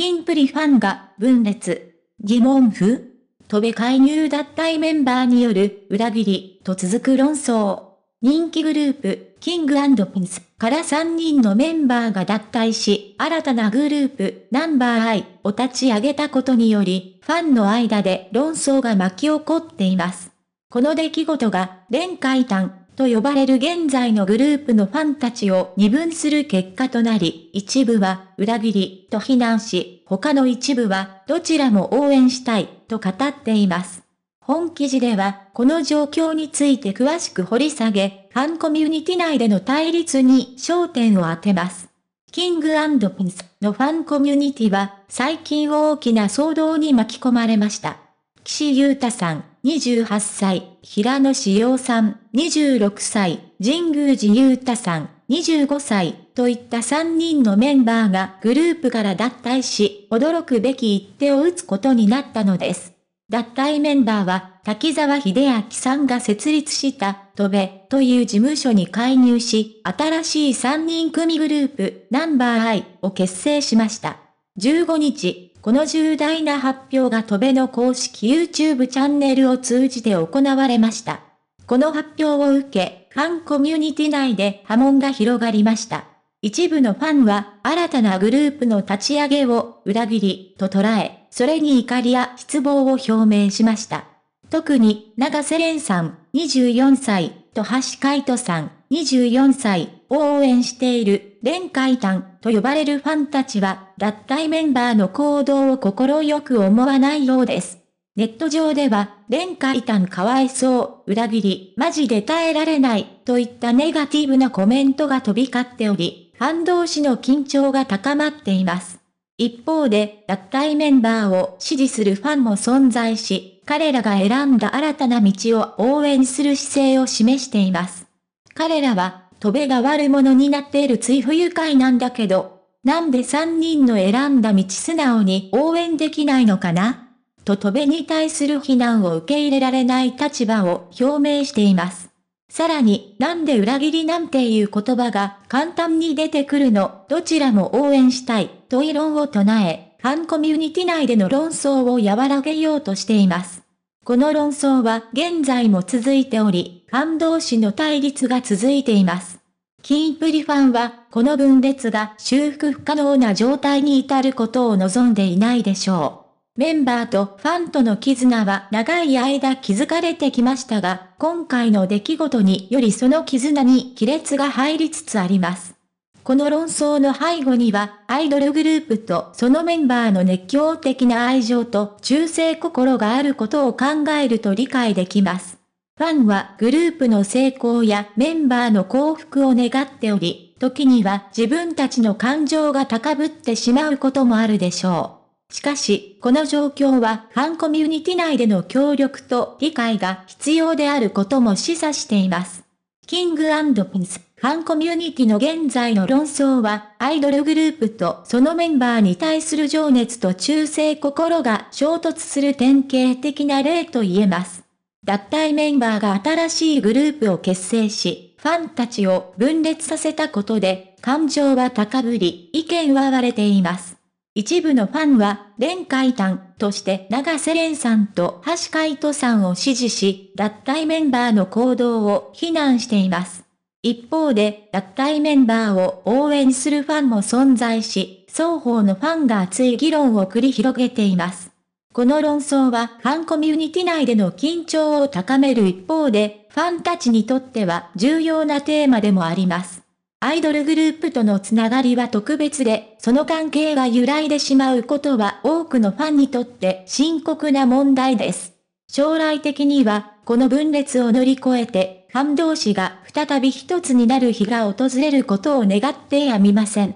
キンプリファンが分裂。疑問符飛べ介入脱退メンバーによる裏切りと続く論争。人気グループ、キングピンスから3人のメンバーが脱退し、新たなグループ、ナンバーアイを立ち上げたことにより、ファンの間で論争が巻き起こっています。この出来事が、連海丹、と呼ばれる現在のグループのファンたちを二分する結果となり、一部は裏切りと非難し、他の一部はどちらも応援したいと語っています。本記事では、この状況について詳しく掘り下げ、ファンコミュニティ内での対立に焦点を当てます。キングピンスのファンコミュニティは、最近大きな騒動に巻き込まれました。岸優太さん、28歳、平野志陽さん、26歳、神宮寺勇太さん、25歳、といった3人のメンバーがグループから脱退し、驚くべき一手を打つことになったのです。脱退メンバーは、滝沢秀明さんが設立した、戸部という事務所に介入し、新しい3人組グループ、ナンバーアイを結成しました。15日、この重大な発表が戸辺の公式 YouTube チャンネルを通じて行われました。この発表を受け、ファンコミュニティ内で波紋が広がりました。一部のファンは、新たなグループの立ち上げを裏切りと捉え、それに怒りや失望を表明しました。特に、長瀬廉さん、24歳、と橋海人さん、24歳、応援している、連海団と呼ばれるファンたちは、脱退メンバーの行動を心よく思わないようです。ネット上では、連海団かわいそう、裏切り、マジで耐えられない、といったネガティブなコメントが飛び交っており、ファン同士の緊張が高まっています。一方で、脱退メンバーを支持するファンも存在し、彼らが選んだ新たな道を応援する姿勢を示しています。彼らは、戸辺が悪者になっている追不愉快なんだけど、なんで三人の選んだ道素直に応援できないのかなと戸辺に対する非難を受け入れられない立場を表明しています。さらに、なんで裏切りなんていう言葉が簡単に出てくるの、どちらも応援したい、と異論を唱え、ファンコミュニティ内での論争を和らげようとしています。この論争は現在も続いており、ン動詞の対立が続いています。キンプリファンは、この分裂が修復不可能な状態に至ることを望んでいないでしょう。メンバーとファンとの絆は長い間築かれてきましたが、今回の出来事によりその絆に亀裂が入りつつあります。この論争の背後には、アイドルグループとそのメンバーの熱狂的な愛情と忠誠心があることを考えると理解できます。ファンはグループの成功やメンバーの幸福を願っており、時には自分たちの感情が高ぶってしまうこともあるでしょう。しかし、この状況はファンコミュニティ内での協力と理解が必要であることも示唆しています。キングピンスファンコミュニティの現在の論争は、アイドルグループとそのメンバーに対する情熱と忠誠心が衝突する典型的な例と言えます。脱退メンバーが新しいグループを結成し、ファンたちを分裂させたことで、感情は高ぶり、意見は割れています。一部のファンは、連海団として長瀬廉さんと橋海人さんを支持し、脱退メンバーの行動を非難しています。一方で、脱退メンバーを応援するファンも存在し、双方のファンが熱い議論を繰り広げています。この論争はファンコミュニティ内での緊張を高める一方で、ファンたちにとっては重要なテーマでもあります。アイドルグループとのつながりは特別で、その関係が揺らいでしまうことは多くのファンにとって深刻な問題です。将来的には、この分裂を乗り越えて、感動詞が再び一つになる日が訪れることを願ってやみません。